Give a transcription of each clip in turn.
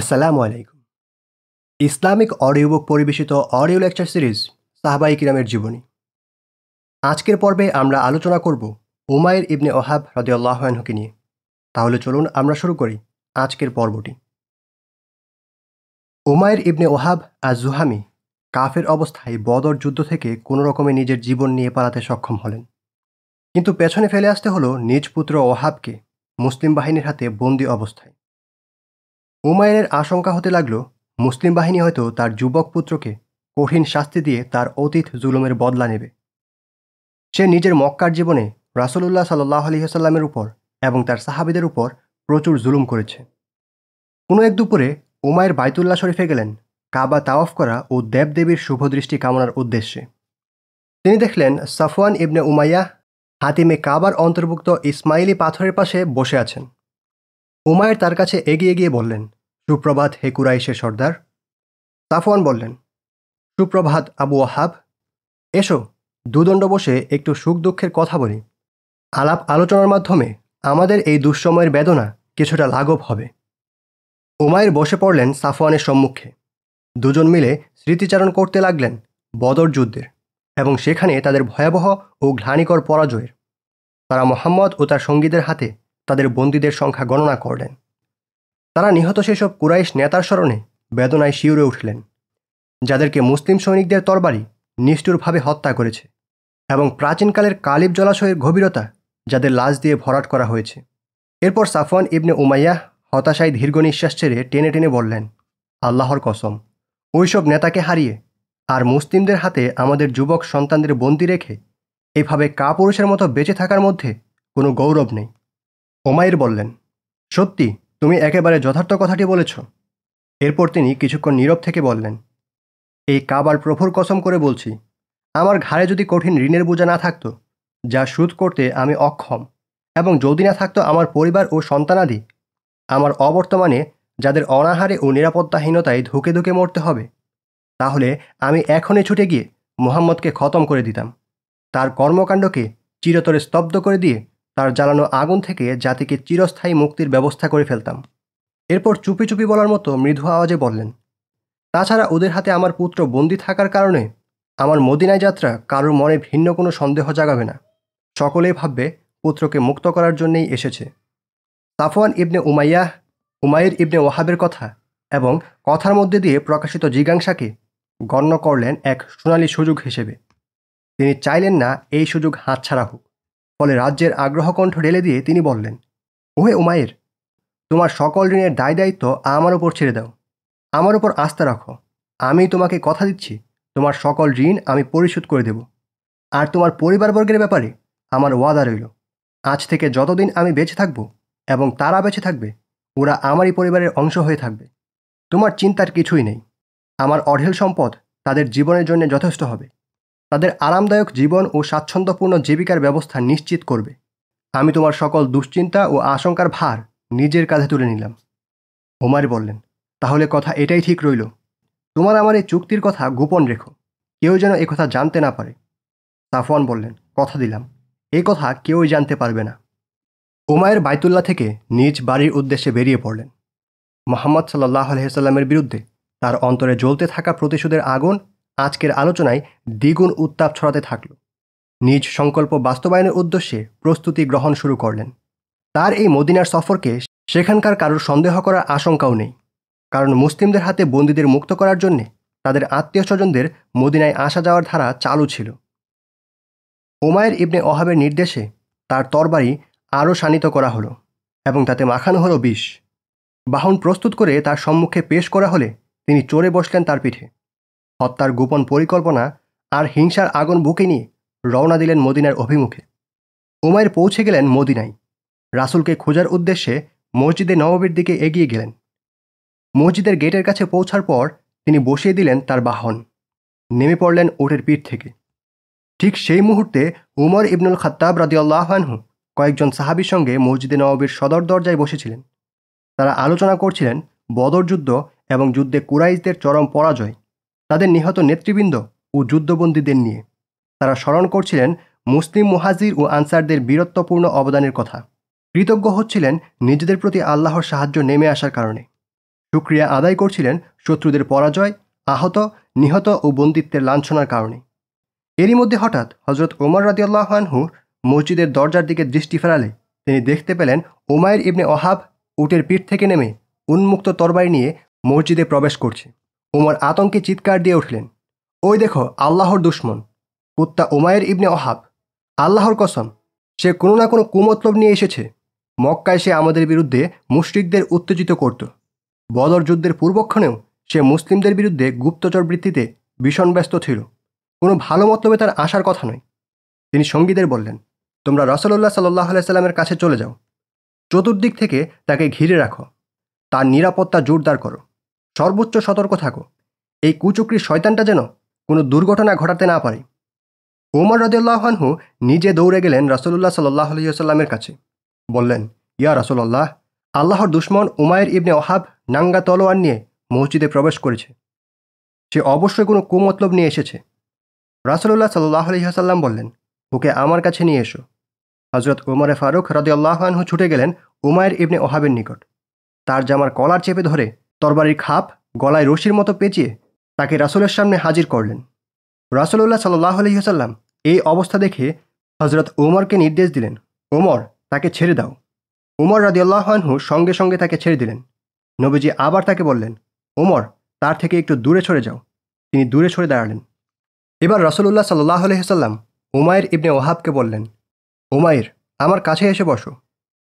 আসসালামু আলাইকুম Islamic audio book পরিবেশিত অডিও লেকচার সিরিজ সাহাবাই কিরামের জীবনী আজকের পর্বে আমরা আলোচনা করব উমায়ের ইবনে ওহাব হ্রদিয়াল্লাহনহকে নিয়ে তাহলে চলুন আমরা শুরু করি আজকের পর্বটি উমায়ের ইবনে ওহাব আর জুহামি কাফের অবস্থায় বদর যুদ্ধ থেকে কোনো রকমে নিজের জীবন নিয়ে পালাতে সক্ষম হলেন কিন্তু পেছনে ফেলে আসতে হলো নিজ পুত্র ওহাবকে মুসলিম বাহিনীর হাতে বন্দি অবস্থায় উমায়নের আশঙ্কা হতে লাগল মুসলিম বাহিনী হয়তো তার যুবক পুত্রকে কঠিন শাস্তি দিয়ে তার অতীত জুলুমের বদলা নেবে সে নিজের মক্কার জীবনে রাসলুল্লাহ সাল্লাহ আলহিহাসাল্লামের উপর এবং তার সাহাবিদের উপর প্রচুর জুলুম করেছে কোনো এক দুপুরে উমায়ের বাইতুল্লাহ শরীফে গেলেন কাবা তাওয়াফ করা ও দেবদেবীর শুভদৃষ্টি কামনার উদ্দেশ্যে তিনি দেখলেন সাফওয়ান ইবনে উমাইয়া হাতিমে কাবার অন্তর্ভুক্ত ইসমাইলি পাথরের পাশে বসে আছেন উমায়ের তার কাছে এগিয়ে গিয়ে বললেন সুপ্রভাত হে কুরাইশে সর্দার তাফওয়ান বললেন সুপ্রভাত আবু আহাব এসো দুদণ্ড বসে একটু সুখ দুঃখের কথা বলি আলাপ আলোচনার মাধ্যমে আমাদের এই দুঃসময়ের বেদনা কিছুটা লাঘব হবে উমায়ের বসে পড়লেন সাফওয়ানের সম্মুখে দুজন মিলে স্মৃতিচারণ করতে লাগলেন বদর যুদ্ধের এবং সেখানে তাদের ভয়াবহ ও ঘ্লানিকর পরাজয়ের তারা মোহাম্মদ ও তার সঙ্গীদের হাতে তাদের বন্দীদের সংখ্যা গণনা করলেন তারা নিহত সেসব কুরাইশ নেতার স্মরণে বেদনায় শিউরে উঠলেন যাদেরকে মুসলিম সৈনিকদের তরবারি নিষ্ঠুরভাবে হত্যা করেছে এবং প্রাচীনকালের কালিব জলাশয়ের গভীরতা যাদের লাশ দিয়ে ভরাট করা হয়েছে এরপর সাফওয়ান ইবনে উমাইয়া হতাশায় দীর্ঘ নিঃশ্বাস ছেড়ে টেনে টেনে বললেন আল্লাহর কসম ওইসব নেতাকে হারিয়ে আর মুসলিমদের হাতে আমাদের যুবক সন্তানদের বন্দি রেখে এভাবে কাপুরুষের মতো বেঁচে থাকার মধ্যে কোনো গৌরব নেই ওমাইর বললেন সত্যি তুমি একেবারে যথার্থ কথাটি বলেছ এরপর তিনি কিছুক্ষণ নীরব থেকে বললেন এই কাবার প্রফুর কসম করে বলছি আমার ঘাড়ে যদি কঠিন ঋণের বোঝা না থাকতো যা সুদ করতে আমি অক্ষম এবং যদি না থাকতো আমার পরিবার ও সন্তানাদি আমার অবর্তমানে যাদের অনাহারে ও নিরাপত্তাহীনতায় ধুকে ধুকে মরতে হবে তাহলে আমি এখনই ছুটে গিয়ে মোহাম্মদকে খতম করে দিতাম তার কর্মকাণ্ডকে চিরতরে স্তব্ধ করে দিয়ে তার জ্বালানো আগুন থেকে জাতিকে চিরস্থায়ী মুক্তির ব্যবস্থা করে ফেলতাম এরপর চুপি চুপি বলার মতো মৃদু আওয়াজে বললেন তাছাড়া ওদের হাতে আমার পুত্র বন্দী থাকার কারণে আমার মদিনায় যাত্রা কারোর মনে ভিন্ন কোনো সন্দেহ জাগাবে না সকলেই ভাববে পুত্রকে মুক্ত করার জন্যেই এসেছে সাফওয়ান ইবনে উমাইয়াহ উমাইর ইবনে ওয়াহাবের কথা এবং কথার মধ্যে দিয়ে প্রকাশিত জিজ্ঞাংসাকে গণ্য করলেন এক সোনালী সুযোগ হিসেবে তিনি চাইলেন না এই সুযোগ হাতছাড়া হোক ফলে রাজ্যের আগ্রহকণ্ঠ ঢেলে দিয়ে তিনি বললেন ওহে উমায়ের তোমার সকল ঋণের দায় দায়িত্ব আমার ওপর ছেড়ে দাও আমার ওপর আস্থা রাখো আমি তোমাকে কথা দিচ্ছি তোমার সকল ঋণ আমি পরিশোধ করে দেব আর তোমার পরিবারবর্গের ব্যাপারে আমার ওয়াদা রইল আজ থেকে যতদিন আমি বেঁচে থাকব এবং তারা বেঁচে থাকবে ওরা আমারই পরিবারের অংশ হয়ে থাকবে তোমার চিন্তার কিছুই নেই আমার অঢেল সম্পদ তাদের জীবনের জন্য যথেষ্ট হবে তাদের আরামদায়ক জীবন ও স্বাচ্ছন্দ্যপূর্ণ জীবিকার ব্যবস্থা নিশ্চিত করবে আমি তোমার সকল দুশ্চিন্তা ও আশঙ্কার ভার নিজের কাঁধে তুলে নিলাম ওমার বললেন তাহলে কথা এটাই ঠিক রইল তোমার আমার এই চুক্তির কথা গোপন রেখো কেউ যেন কথা জানতে না পারে সাফওয়ান বললেন কথা দিলাম এ কথা কেউই জানতে পারবে না উমায়ের বাইতুল্লাহ থেকে নিজ বাড়ির উদ্দেশ্যে বেরিয়ে পড়লেন মোহাম্মদ সাল্লাহ আলহিসাল্লামের বিরুদ্ধে তার অন্তরে জ্বলতে থাকা প্রতিশোধের আগুন আজকের আলোচনায় দ্বিগুণ উত্তাপ ছড়াতে থাকল নিজ সংকল্প বাস্তবায়নের উদ্দেশ্যে প্রস্তুতি গ্রহণ শুরু করলেন তার এই মদিনার সফরকে সেখানকার কারোর সন্দেহ করার আশঙ্কাও নেই কারণ মুসলিমদের হাতে বন্দীদের মুক্ত করার জন্যে তাদের আত্মীয় স্বজনদের মদিনায় আসা যাওয়ার ধারা চালু ছিল ওমায়ের ইবনে অহাবের নির্দেশে তার তরবারি আরও শানিত করা হলো এবং তাতে মাখানো হলো বিষ বাহন প্রস্তুত করে তার সম্মুখে পেশ করা হলে তিনি চড়ে বসলেন তার পিঠে হত্যার গোপন পরিকল্পনা আর হিংসার আগুন বুকে নিয়ে রওনা দিলেন মদিনার অভিমুখে উমাইর পৌঁছে গেলেন মদিনায় রাসুলকে খোঁজার উদ্দেশ্যে মসজিদে নবাবের দিকে এগিয়ে গেলেন মসজিদের গেটের কাছে পৌঁছার পর তিনি বসিয়ে দিলেন তার বাহন নেমে পড়লেন ওটের পিঠ থেকে ঠিক সেই মুহূর্তে উমর ইবনুল খাত্তাব রাদিউল্লাহানহু কয়েকজন সাহাবির সঙ্গে মসজিদে নবাবির সদর দরজায় বসেছিলেন তারা আলোচনা করছিলেন বদর যুদ্ধ এবং যুদ্ধে কুরাইজদের চরম পরাজয় তাদের নিহত নেতৃবৃন্দ ও যুদ্ধবন্দীদের নিয়ে তারা স্মরণ করছিলেন মুসলিম মুহাজির ও আনসারদের বীরত্বপূর্ণ অবদানের কথা কৃতজ্ঞ হচ্ছিলেন নিজেদের প্রতি আল্লাহর সাহায্য নেমে আসার কারণে সুক্রিয়া আদায় করছিলেন শত্রুদের পরাজয় আহত নিহত ও বন্দিত্বের লাঞ্ছনার কারণে এরই মধ্যে হঠাৎ হজরত ওমর রাজি আল্লাহানহু মসজিদের দরজার দিকে দৃষ্টি ফেরালে তিনি দেখতে পেলেন ওমায়ের ইবনে অহাব উটের পিঠ থেকে নেমে উন্মুক্ত তরবারি নিয়ে মসজিদে প্রবেশ করছে উমর আতঙ্কে চিৎকার দিয়ে উঠলেন ওই দেখো আল্লাহর দুশ্মন কুত্তা উমায়ের ইবনে অহাব আল্লাহর কসম সে কোনো না কোনো কুমতলব নিয়ে এসেছে মক্কায় সে আমাদের বিরুদ্ধে মুশ্রিকদের উত্তেজিত করত বদর যুদ্ধের পূর্বক্ষণেও সে মুসলিমদের বিরুদ্ধে গুপ্তচর বৃত্তিতে ভীষণ ব্যস্ত ছিল কোনো ভালো মতলবে তার আসার কথা নয় তিনি সঙ্গীদের বললেন তোমরা রসল্লাহ সাল্লাহ সাল্লামের কাছে চলে যাও চতুর্দিক থেকে তাকে ঘিরে রাখো তার নিরাপত্তা জোরদার করো সর্বোচ্চ সতর্ক থাকো এই কুচক্রির শয়তানটা যেন কোনো দুর্ঘটনা ঘটাতে না পারে ওমর রদুল্লাহানহু নিজে দৌড়ে গেলেন রাসুলুল্লাহ সাল্লাহ আলহিউসাল্লামের কাছে বললেন ইয়া রাসুল্লাহ আল্লাহর দুশ্মন উমায়ের ইবনে ওহাব নাঙ্গা তলোয়ার নিয়ে মসজিদে প্রবেশ করেছে সে অবশ্যই কোনো কুমতলব নিয়ে এসেছে রাসুলুল্লাহ সাল্লাহ আলহিহাসাল্লাম বললেন ওকে আমার কাছে নিয়ে এসো হজরত উমরে ফারুক রদে আল্লাহানহু ছুটে গেলেন উমায়ের ইবনে ওহাবের নিকট তার জামার কলার চেপে ধরে তরবারির খাপ গলায় রশির মতো পেঁচিয়ে তাকে রাসুলের সামনে হাজির করলেন রাসুল্লাহ সাল্লাহ আলহিহাসাল্লাম এই অবস্থা দেখে হজরত ওমরকে নির্দেশ দিলেন ওমর তাকে ছেড়ে দাও ওমর রাজিউল্লাহানহু সঙ্গে সঙ্গে তাকে ছেড়ে দিলেন নবীজি আবার তাকে বললেন ওমর তার থেকে একটু দূরে সরে যাও তিনি দূরে সরে দাঁড়ালেন এবার রসুল্লাহ সাল্লাহ আলহিহাসাল্লাম উমায়ের ইবনে ওহাবকে বললেন উমায়ের আমার কাছে এসে বসো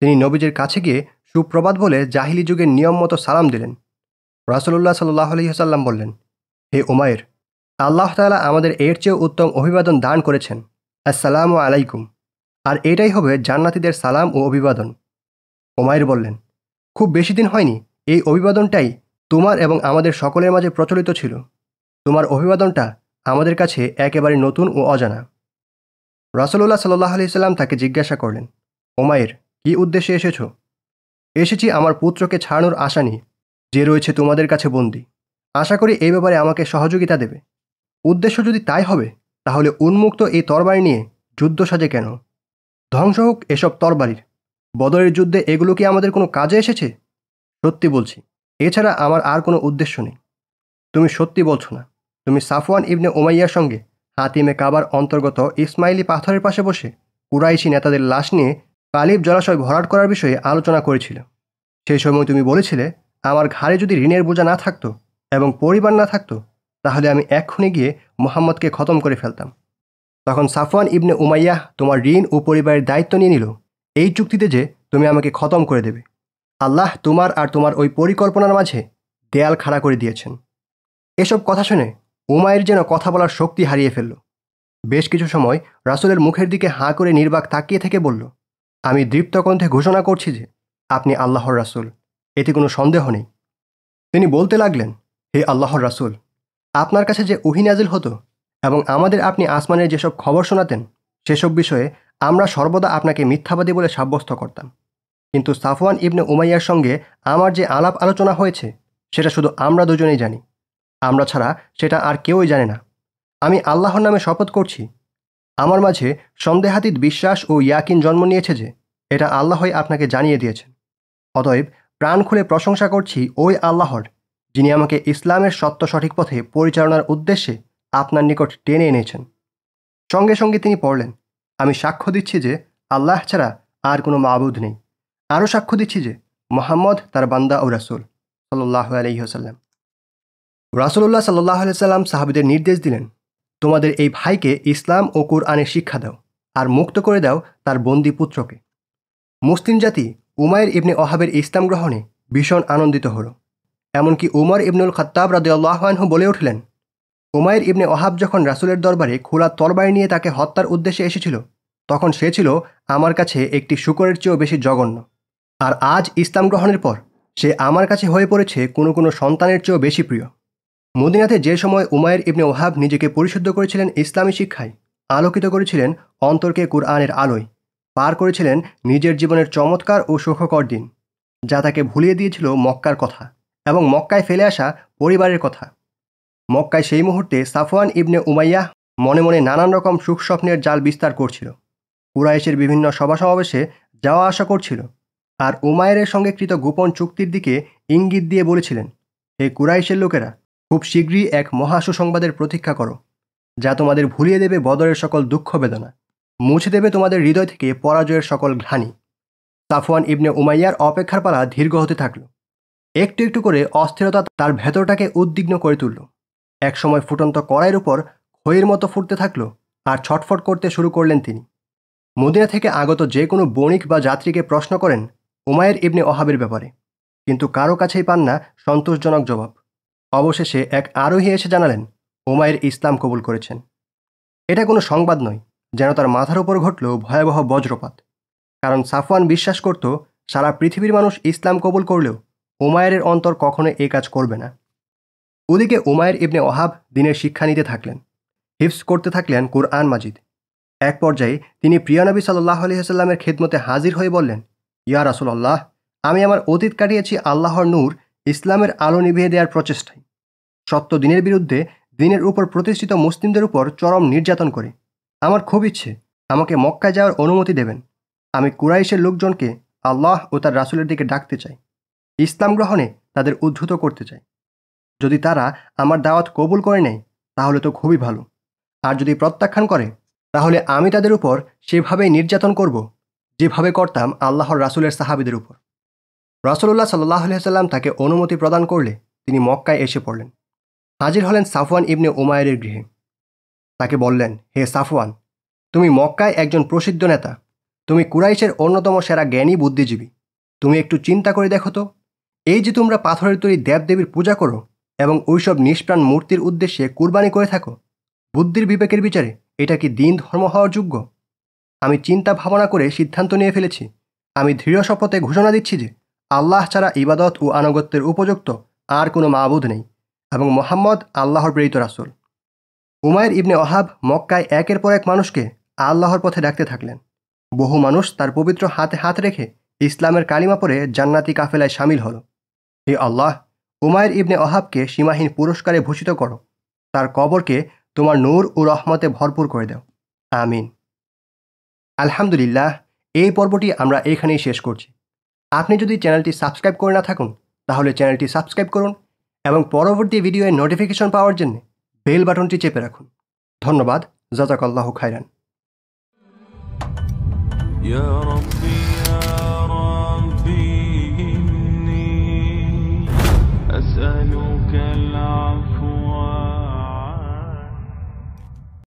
তিনি নবীজির কাছে গিয়ে সুপ্রবাদ বলে জাহিলি যুগের নিয়ম মতো সালাম দিলেন রাসুলুল্লাহ সাল্লাহ আলহিহাল্লাম বললেন হে উমায়ের আল্লাহ তালা আমাদের এর চেয়েও উত্তম অভিবাদন দান করেছেন ও আলাইকুম আর এটাই হবে জান্নাতিদের সালাম ও অভিবাদন উমায়ের বললেন খুব বেশি দিন হয়নি এই অভিবাদনটাই তোমার এবং আমাদের সকলের মাঝে প্রচলিত ছিল তোমার অভিবাদনটা আমাদের কাছে একেবারে নতুন ও অজানা রাসলুল্লাহ সাল্লাহ আলি সাল্লাম তাকে জিজ্ঞাসা করলেন ওমায়ের কি উদ্দেশ্যে এসেছ এসেছি আমার পুত্রকে ছাড়ানোর আশা নিয়ে যে রয়েছে তোমাদের কাছে বন্দি আশা করি এই ব্যাপারে আমাকে সহযোগিতা দেবে উদ্দেশ্য যদি তাই হবে তাহলে উন্মুক্ত এই তরবারি নিয়ে যুদ্ধ সাজে কেন ধ্বংস হোক এসব তরবারির বদরের যুদ্ধে এগুলো কি আমাদের কোনো কাজে এসেছে সত্যি বলছি এছাড়া আমার আর কোনো উদ্দেশ্য নেই তুমি সত্যি বলছো না তুমি সাফওয়ান ইবনে ওমাইয়ার সঙ্গে হাতিমে কাবার অন্তর্গত ইসমাইলি পাথরের পাশে বসে কুরাইশি নেতাদের লাশ নিয়ে কালিব জলাশয় ভরাট করার বিষয়ে আলোচনা করেছিল সেই সময় তুমি বলেছিলে আমার ঘাড়ে যদি ঋণের বোঝা না থাকতো এবং পরিবার না থাকতো তাহলে আমি এক্ষুনি গিয়ে মোহাম্মদকে খতম করে ফেলতাম তখন সাফওয়ান ইবনে উমাইয়াহ তোমার ঋণ ও পরিবারের দায়িত্ব নিয়ে নিল এই চুক্তিতে যে তুমি আমাকে খতম করে দেবে আল্লাহ তোমার আর তোমার ওই পরিকল্পনার মাঝে দেয়াল খাড়া করে দিয়েছেন এসব কথা শুনে উমায়ের যেন কথা বলার শক্তি হারিয়ে ফেলল বেশ কিছু সময় রাসুলের মুখের দিকে হাঁ করে নির্বাক তাকিয়ে থেকে বলল আমি দৃপ্তকণ্ঠে ঘোষণা করছি যে আপনি আল্লাহর রাসুল এতে কোনো সন্দেহ নেই তিনি বলতে লাগলেন হে আল্লাহর রাসুল আপনার কাছে যে ওহিনাজিল হতো এবং আমাদের আপনি আসমানের যেসব খবর শোনাতেন সেসব বিষয়ে আমরা সর্বদা আপনাকে মিথ্যাবাদী বলে সাব্যস্ত করতাম কিন্তু সাফওয়ান ইবনে উমাইয়ার সঙ্গে আমার যে আলাপ আলোচনা হয়েছে সেটা শুধু আমরা দুজনেই জানি আমরা ছাড়া সেটা আর কেউই জানে না আমি আল্লাহর নামে শপথ করছি আমার মাঝে সন্দেহাতীত বিশ্বাস ও ইয়াকিন জন্ম নিয়েছে যে এটা আল্লাহই আপনাকে জানিয়ে দিয়েছেন অতএব প্রাণ খুলে প্রশংসা করছি ওই আল্লাহর যিনি আমাকে ইসলামের সত্য সঠিক পথে পরিচালনার উদ্দেশ্যে আপনার নিকট টেনে এনেছেন সঙ্গে সঙ্গে তিনি পড়লেন আমি সাক্ষ্য দিচ্ছি যে আল্লাহ ছাড়া আর কোনো মাবুদ নেই আরও সাক্ষ্য দিচ্ছি যে মোহাম্মদ তার বান্দা ও রাসুল সাল্লাহ আলহিহসাল্লাম রাসুল্লাহ সাল্লাহ সাল্লাম সাহাবিদের নির্দেশ দিলেন তোমাদের এই ভাইকে ইসলাম ও কোরআনে শিক্ষা দাও আর মুক্ত করে দাও তার বন্দি পুত্রকে মুসলিম জাতি উমায়ের ইবনে ওহাবের ইসলাম গ্রহণে ভীষণ আনন্দিত হল এমনকি উমর ইবনুল খত্তাব আল্লাহন বলে উঠলেন উমায়ের ইবনে ওহাব যখন রাসুলের দরবারে খোলা তরবারি নিয়ে তাকে হত্যার উদ্দেশ্যে এসেছিল তখন সে ছিল আমার কাছে একটি শুকরের চেয়েও বেশি জঘন্য আর আজ ইসলাম গ্রহণের পর সে আমার কাছে হয়ে পড়েছে কোনো কোনো সন্তানের চেয়েও বেশি প্রিয় মদিনাতে যে সময় উমায়ের ইবনে ওহাব নিজেকে পরিশুদ্ধ করেছিলেন ইসলামী শিক্ষায় আলোকিত করেছিলেন অন্তরকে কুরআনের আলোয় পার করেছিলেন নিজের জীবনের চমৎকার ও সুখকর দিন যা তাকে ভুলিয়ে দিয়েছিল মক্কার কথা এবং মক্কায় ফেলে আসা পরিবারের কথা মক্কায় সেই মুহূর্তে সাফওয়ান ইবনে উমাইয়া মনে মনে নানান রকম সুখ স্বপ্নের জাল বিস্তার করছিল কুরাইশের বিভিন্ন সভা সমাবেশে যাওয়া আসা করছিল আর উমায়ের সঙ্গে কৃত গোপন চুক্তির দিকে ইঙ্গিত দিয়ে বলেছিলেন হে কুরাইশের লোকেরা খুব শীঘ্রই এক মহাসুসংবাদের প্রতীক্ষা করো যা তোমাদের ভুলিয়ে দেবে বদরের সকল দুঃখ বেদনা মুছে দেবে তোমাদের হৃদয় থেকে পরাজয়ের সকল ঘানি সাফওয়ান ইবনে উমাইয়ার অপেক্ষার পালা দীর্ঘ হতে থাকল একটু একটু করে অস্থিরতা তার ভেতরটাকে উদ্বিগ্ন করে তুলল একসময় ফুটন্ত কড়াইয়ের উপর হইয়ের মতো ফুটতে থাকল আর ছটফট করতে শুরু করলেন তিনি মদিনা থেকে আগত যে কোনো বণিক বা যাত্রীকে প্রশ্ন করেন উমায়ের ইবনে অহাবের ব্যাপারে কিন্তু কারো কাছেই পান না সন্তোষজনক জবাব অবশেষে এক আরোহী এসে জানালেন উমায়ের ইসলাম কবুল করেছেন এটা কোনো সংবাদ নয় যেন তার মাথার উপর ঘটল ভয়াবহ বজ্রপাত কারণ সাফওয়ান বিশ্বাস করত সারা পৃথিবীর মানুষ ইসলাম কবুল করলেও ওমায়ের অন্তর কখনো এ কাজ করবে না ওদিকে ওমায়ের ইবনে অহাব দিনের শিক্ষা নিতে থাকলেন হিফস করতে থাকলেন কোরআন মাজিদ এক পর্যায়ে তিনি প্রিয়নবী সাল্লাহ সাল্লামের খেদমতে হাজির হয়ে বললেন ইয়া রাসুলাল্লাহ আমি আমার অতীত কাটিয়েছি আল্লাহর নূর ইসলামের আলো নিভিয়ে দেওয়ার প্রচেষ্টায় সত্য দিনের বিরুদ্ধে দিনের উপর প্রতিষ্ঠিত মুসলিমদের উপর চরম নির্যাতন করে আমার খুব ইচ্ছে আমাকে মক্কায় যাওয়ার অনুমতি দেবেন আমি কুরাইশের লোকজনকে আল্লাহ ও তার রাসুলের দিকে ডাকতে চাই ইসলাম গ্রহণে তাদের উদ্ধৃত করতে চাই যদি তারা আমার দাওয়াত কবুল করে নেয় তাহলে তো খুবই ভালো আর যদি প্রত্যাখ্যান করে তাহলে আমি তাদের উপর সেভাবেই নির্যাতন করব যেভাবে করতাম আল্লাহর রাসুলের সাহাবিদের উপর রাসুল্লাহ সাল্লাহ সাল্লাম তাকে অনুমতি প্রদান করলে তিনি মক্কায় এসে পড়লেন হাজির হলেন সাফওয়ান ইবনে উমায়ের গৃহে তাকে বললেন হে সাফওয়ান তুমি মক্কায় একজন প্রসিদ্ধ নেতা তুমি কুরাইশের অন্যতম সেরা জ্ঞানী বুদ্ধিজীবী তুমি একটু চিন্তা করে দেখো তো এই যে তোমরা পাথরের তৈরি দেবদেবীর পূজা করো এবং ওইসব নিষ্প্রাণ মূর্তির উদ্দেশ্যে কুরবানি করে থাকো বুদ্ধির বিবেকের বিচারে এটা কি দিন ধর্ম হওয়ার যোগ্য আমি চিন্তা ভাবনা করে সিদ্ধান্ত নিয়ে ফেলেছি আমি দৃঢ় শপথে ঘোষণা দিচ্ছি যে আল্লাহ ছাড়া ইবাদত ও আনুগত্যের উপযুক্ত আর কোনো মাবুদ নেই এবং মোহাম্মদ আল্লাহর প্রেরিত রাসুল উমায়ের ইবনে অহাব মক্কায় একের পর এক মানুষকে আল্লাহর পথে ডাকতে থাকলেন বহু মানুষ তার পবিত্র হাতে হাত রেখে ইসলামের কালিমা পরে জান্নাতি কাফেলায় সামিল হল হে আল্লাহ উমায়ের ইবনে অহাবকে সীমাহীন পুরস্কারে ভূষিত করো তার কবরকে তোমার নূর ও রহমতে ভরপুর করে দাও আমিন আলহামদুলিল্লাহ এই পর্বটি আমরা এখানেই শেষ করছি আপনি যদি চ্যানেলটি সাবস্ক্রাইব করে না থাকুন তাহলে চ্যানেলটি সাবস্ক্রাইব করুন এবং পরবর্তী ভিডিওয়ের নোটিফিকেশন পাওয়ার জন্য বেল বাটনটি চেপে রাখুন ধন্যবাদ জাজাকাল্লাহ খাইরান يا أسألك